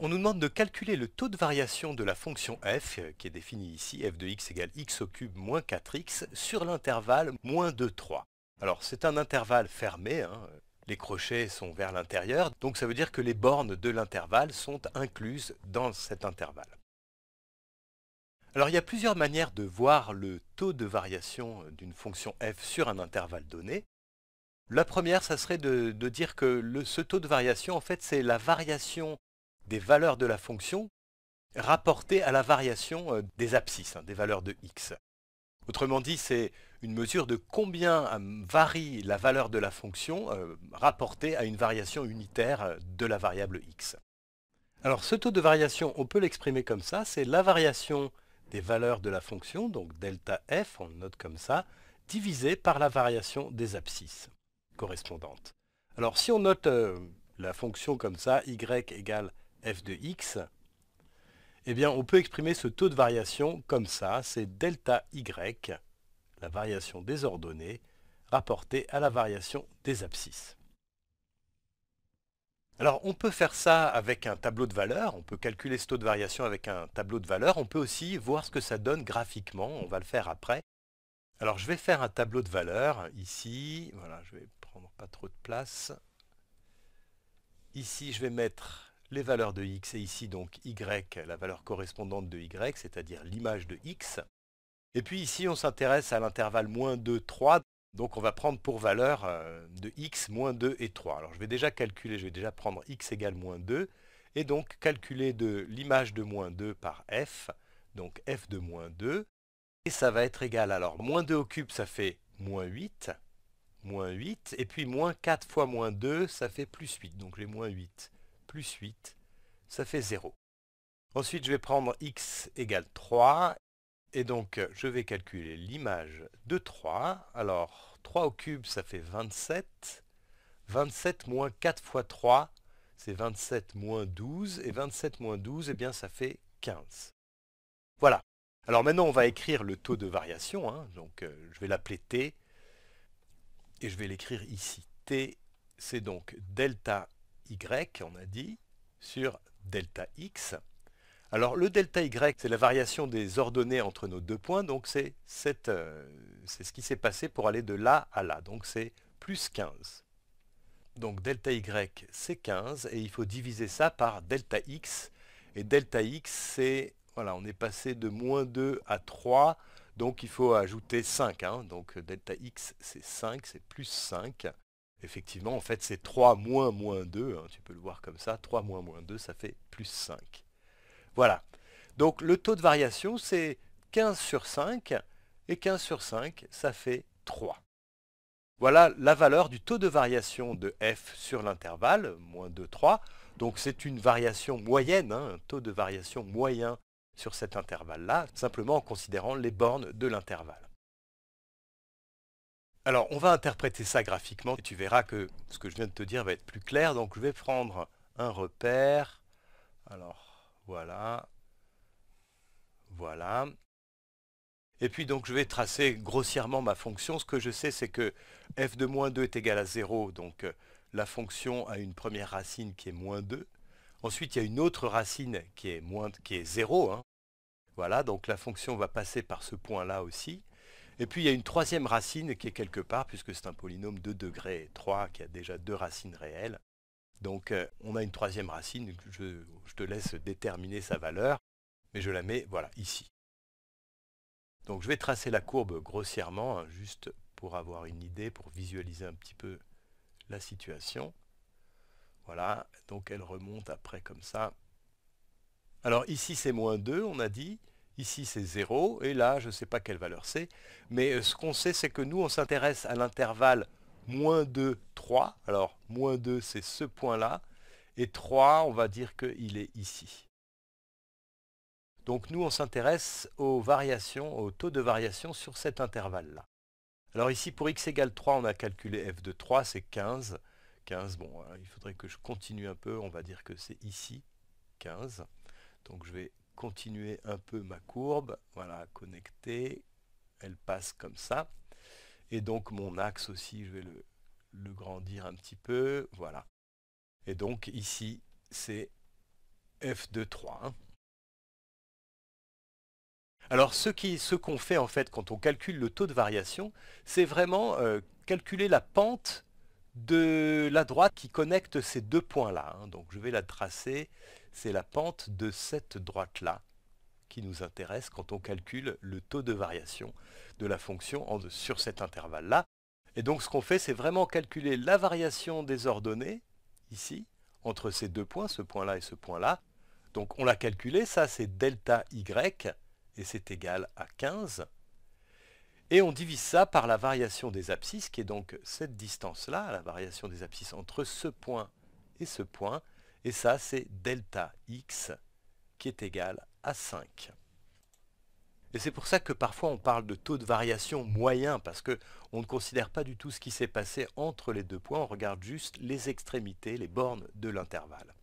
On nous demande de calculer le taux de variation de la fonction f, qui est définie ici, f de x égale x au cube moins 4x, sur l'intervalle moins 2, 3. Alors c'est un intervalle fermé, hein. les crochets sont vers l'intérieur, donc ça veut dire que les bornes de l'intervalle sont incluses dans cet intervalle. Alors il y a plusieurs manières de voir le taux de variation d'une fonction f sur un intervalle donné. La première, ça serait de, dire que ce taux de variation, en fait, c'est la variation des valeurs de la fonction rapportées à la variation euh, des abscisses, hein, des valeurs de x. Autrement dit, c'est une mesure de combien euh, varie la valeur de la fonction euh, rapportée à une variation unitaire de la variable x. Alors ce taux de variation, on peut l'exprimer comme ça, c'est la variation des valeurs de la fonction, donc delta f, on le note comme ça, divisé par la variation des abscisses correspondantes. Alors si on note la fonction comme ça, y égale f de x, eh bien on peut exprimer ce taux de variation comme ça, c'est delta y, la variation des ordonnées, rapportée à la variation des abscisses. Alors on peut faire ça avec un tableau de valeurs, on peut calculer ce taux de variation avec un tableau de valeurs, on peut aussi voir ce que ça donne graphiquement, on va le faire après. Alors je vais faire un tableau de valeurs ici, voilà je vais prendre pas trop de place. Ici je vais mettre les valeurs de x et ici donc y, la valeur correspondante de y, c'est-à-dire l'image de x. Et puis ici on s'intéresse à l'intervalle moins 2, 3, donc on va prendre pour valeur euh, de x, moins 2 et 3. Alors je vais déjà calculer, je vais déjà prendre x égale moins 2, et donc calculer de l'image de moins 2 par f, donc f de moins 2, et ça va être égal, alors moins 2 au cube ça fait moins 8, moins 8, et puis moins 4 fois moins 2 ça fait plus 8, donc les moins 8 plus 8, ça fait 0. Ensuite, je vais prendre x égale 3, et donc je vais calculer l'image de 3. Alors, 3 au cube, ça fait 27. 27 moins 4 fois 3, c'est 27 moins 12, et 27 moins 12, eh bien ça fait 15. Voilà. Alors maintenant, on va écrire le taux de variation, hein. donc euh, je vais l'appeler t, et je vais l'écrire ici. t, c'est donc delta y, on a dit, sur delta x. Alors le delta y, c'est la variation des ordonnées entre nos deux points, donc c'est euh, ce qui s'est passé pour aller de là à là, donc c'est plus 15. Donc delta y, c'est 15, et il faut diviser ça par delta x, et delta x, c'est, voilà, on est passé de moins 2 à 3, donc il faut ajouter 5, hein. donc delta x, c'est 5, c'est plus 5, effectivement, en fait, c'est 3 moins moins 2. Hein, tu peux le voir comme ça. 3 moins moins 2, ça fait plus 5. Voilà. Donc, le taux de variation, c'est 15 sur 5. Et 15 sur 5, ça fait 3. Voilà la valeur du taux de variation de f sur l'intervalle, moins 2, 3. Donc, c'est une variation moyenne, hein, un taux de variation moyen sur cet intervalle-là, simplement en considérant les bornes de l'intervalle. Alors, on va interpréter ça graphiquement et tu verras que ce que je viens de te dire va être plus clair. Donc, je vais prendre un repère. Alors, voilà. Voilà. Et puis donc je vais tracer grossièrement ma fonction. Ce que je sais c'est que f de moins 2 est égal à 0, donc euh, la fonction a une première racine qui est moins 2. Ensuite il y a une autre racine qui est, 0. Hein. Voilà, donc la fonction va passer par ce point-là aussi. Et puis il y a une troisième racine qui est quelque part, puisque c'est un polynôme de degré 3 qui a déjà deux racines réelles. Donc euh, on a une troisième racine, je, te laisse déterminer sa valeur, mais je la mets voilà ici. Donc je vais tracer la courbe grossièrement, hein, juste pour avoir une idée, pour visualiser un petit peu la situation. Voilà, donc elle remonte après comme ça. Alors ici c'est moins 2, on a dit. Ici, c'est 0, et là, je ne sais pas quelle valeur c'est. Mais euh, ce qu'on sait, c'est que nous, on s'intéresse à l'intervalle moins 2, 3. Alors, moins 2, c'est ce point-là. Et 3, on va dire qu'il est ici. Donc nous, on s'intéresse aux variations, au taux de variation sur cet intervalle-là. Alors ici, pour x égale 3, on a calculé f de 3, c'est 15. 15, bon, hein, il faudrait que je continue un peu, on va dire que c'est ici, 15. Donc je vais continuer un peu ma courbe, voilà, connecter, elle passe comme ça. Et donc mon axe aussi, je vais le, le grandir un petit peu, voilà. Et donc ici, c'est F2,3. Hein. Alors ce qu'on fait en fait quand on calcule le taux de variation, c'est vraiment euh, calculer la pente de la droite qui connecte ces deux points-là. Hein. Donc je vais la tracer c'est la pente de cette droite-là qui nous intéresse quand on calcule le taux de variation de la fonction sur cet intervalle-là. Et donc ce qu'on fait, c'est vraiment calculer la variation des ordonnées, ici, entre ces deux points, ce point-là et ce point-là. Donc on l'a calculé, ça c'est delta y, et c'est égal à 15. Et on divise ça par la variation des abscisses, qui est donc cette distance-là, la variation des abscisses entre ce point et ce point, et ça, c'est delta x qui est égal à 5. Et c'est pour ça que parfois on parle de taux de variation moyen, parce que on ne considère pas du tout ce qui s'est passé entre les deux points, on regarde juste les extrémités, les bornes de l'intervalle.